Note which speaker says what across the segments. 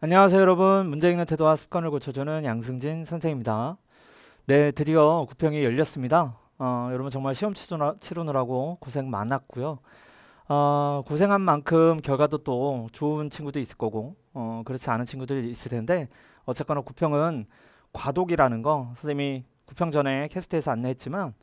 Speaker 1: 안녕하세요 여러분 문재인의 태도와 습관을 고쳐주는 양승진 선생입니다 네 드디어 구평이 열렸습니다 어, 여러분 정말 시험 치르느라고 고생 많았고요 어, 고생한 만큼 결과도 또 좋은 친구도 있을 거고 어, 그렇지 않은 친구들이 있을 텐데 어쨌거나 구평은 과독이라는 거 선생님이 구평 전에 캐스트에서 안내했지만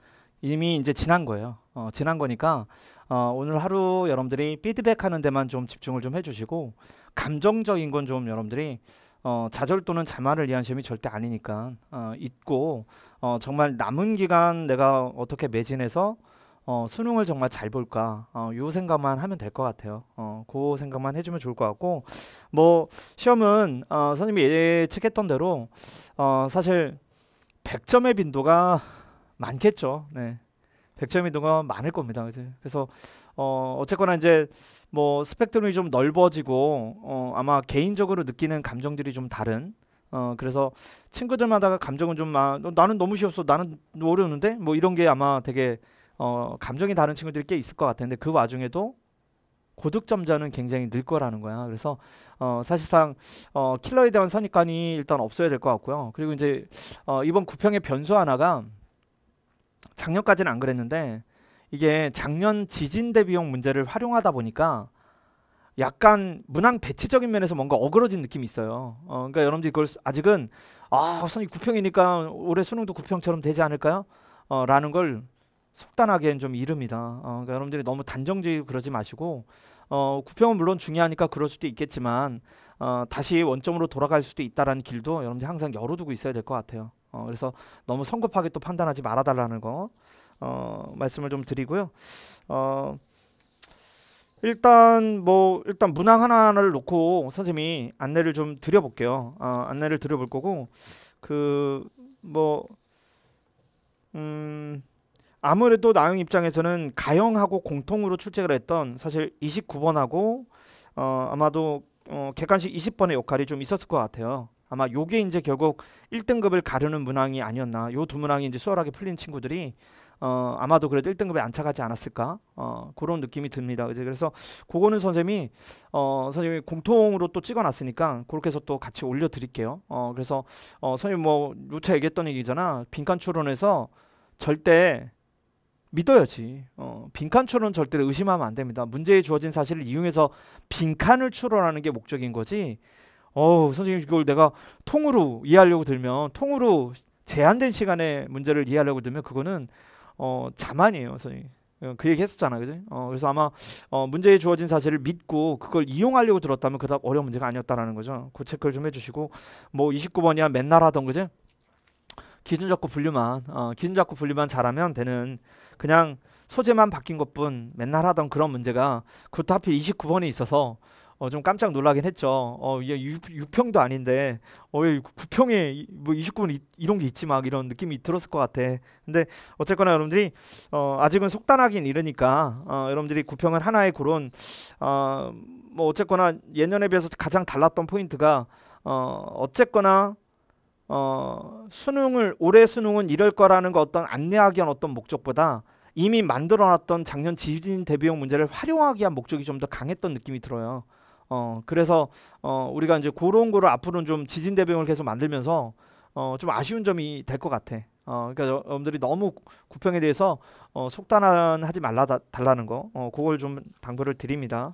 Speaker 1: 이미 이제 지난 거예요 어, 지난 거니까 어, 오늘 하루 여러분들이 피드백하는 데만 좀 집중을 좀 해주시고 감정적인 건 좀 여러분들이 어, 좌절 또는 자만을 위한 시험이 절대 아니니까 있고 어, 어, 정말 남은 기간 내가 어떻게 매진해서 어, 수능을 정말 잘 볼까 어, 요 생각만 하면 될 것 같아요. 어, 그 생각만 해주면 좋을 것 같고 뭐 시험은 어, 선생님이 예측했던 대로 어, 사실 100점의 빈도가 많겠죠. 네. 백0 0점이 동안 많을 겁니다. 이제 그래서 어 어쨌거나 이제 뭐 스펙트럼이 좀 넓어지고 어 아마 개인적으로 느끼는 감정들이 좀 다른 어 그래서 친구들마다 감정은 좀 아, 나는 너무 쉬웠어 나는 어려웠는데 뭐 이런 게 아마 되게 어 감정이 다른 친구들이 꽤 있을 것 같은데 그 와중에도 고득점자는 굉장히 늘 거라는 거야. 그래서 어 사실상 어 킬러에 대한 선입관이 일단 없어야 될 것 같고요. 그리고 이제 어 이번 구평의 변수 하나가 작년까지는 안 그랬는데 이게 작년 지진 대비용 문제를 활용하다 보니까 약간 문항 배치적인 면에서 뭔가 어그러진 느낌이 있어요. 어, 그러니까 여러분들이 걸 아직은 아 선이 9평이니까 올해 수능도 9평처럼 되지 않을까요? 어, 라는 걸 속단하기엔 좀 이릅니다. 어, 그러니까 여러분들이 너무 단정적이고 그러지 마시고 어, 9평은 물론 중요하니까 그럴 수도 있겠지만 어, 다시 원점으로 돌아갈 수도 있다라는 길도 여러분들이 항상 열어두고 있어야 될 것 같아요. 어, 그래서 너무 성급하게 또 판단하지 말아달라는 거 어, 말씀을 좀 드리고요. 어, 일단 뭐 일단 문항 하나를 놓고 선생님이 안내를 좀 드려볼게요. 어, 안내를 드려볼 거고 그뭐 음, 아무래도 나영 입장에서는 가영하고 공통으로 출첵을 했던 사실 29번하고 어, 아마도 어, 객관식 20번의 역할이 좀 있었을 것 같아요. 아마 요게 이제 결국 1등급을 가르는 문항이 아니었나. 요 두 문항이 이제 수월하게 풀린 친구들이 어, 아마도 그래도 1등급에 안착하지 않았을까 어, 그런 느낌이 듭니다. 이제 그래서 그거는 선생님이 어, 선생님이 공통으로 또 찍어놨으니까 그렇게 해서 또 같이 올려드릴게요. 어, 그래서 어, 선생님 뭐 누차 얘기했던 얘기잖아. 빈칸 추론에서 절대 믿어야지. 어, 빈칸 추론 절대 의심하면 안 됩니다. 문제에 주어진 사실을 이용해서 빈칸을 추론하는 게 목적인 거지. 어우 선생님 이걸 내가 통으로 이해하려고 들면 통으로 제한된 시간에 문제를 이해하려고 들면 그거는 어 자만이에요 선생님 어, 그 얘기 했었잖아 그지 어 그래서 아마 어 문제에 주어진 사실을 믿고 그걸 이용하려고 들었다면 그닥 어려운 문제가 아니었다라는 거죠 그 체크를 좀 해주시고 뭐 29번이야 맨날 하던 거지 기준 잡고 분류만 어, 기준 잡고 분류만 잘하면 되는 그냥 소재만 바뀐 것뿐 맨날 하던 그런 문제가 그것도 하필 29번에 있어서 어, 좀 깜짝 놀라긴 했죠. 어, 이게 6, 평도 아닌데, 어, 왜 9평에 뭐 29분 이, 런게 있지 막 이런 느낌이 들었을 것 같아. 근데 어쨌거나 여러분들이 어, 아직은 속단하긴 이르니까 어, 여러분들이 9평은 하나의 그런 어, 뭐 어쨌거나 예년에 비해서 가장 달랐던 포인트가 어, 어쨌거나 어, 수능을 올해 수능은 이럴 거라는 거 어떤 안내하기 위한 어떤 목적보다 이미 만들어놨던 작년 지진 대비용 문제를 활용하기 위한 목적이 좀 더 강했던 느낌이 들어요. 어 그래서 어 우리가 이제 그런 거를 앞으로는 좀 지진 대비용을 계속 만들면서 어좀 아쉬운 점이 될 것 같아. 어 그러니까 여러분들이 너무 구평에 대해서 어 속단하지 말라 다, 달라는 거. 어 그걸 좀 당부를 드립니다.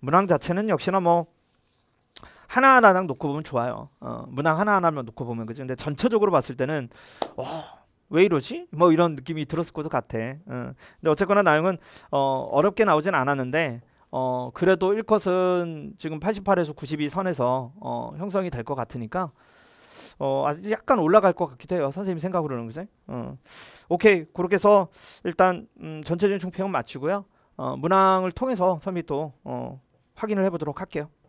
Speaker 1: 문항 자체는 역시나 뭐하나하나 놓고 보면 좋아요. 어 문항 하나하나만 놓고 보면 그죠. 근데 전체적으로 봤을 때는 어, 왜 이러지? 뭐 이런 느낌이 들었을 것 같아. 어. 근데 어쨌거나 나영은 어, 어렵게 나오진 않았는데 어 그래도 1컷은 지금 88에서 92 선에서 어 형성이 될 것 같으니까 어 아직 약간 올라갈 것 같기도 해요 선생님 생각으로는 그죠? 어 오케이 그렇게 해서 일단 음, 전체적인 총평은 마치고요 어 문항을 통해서 선미 또 어, 확인을 해보도록 할게요.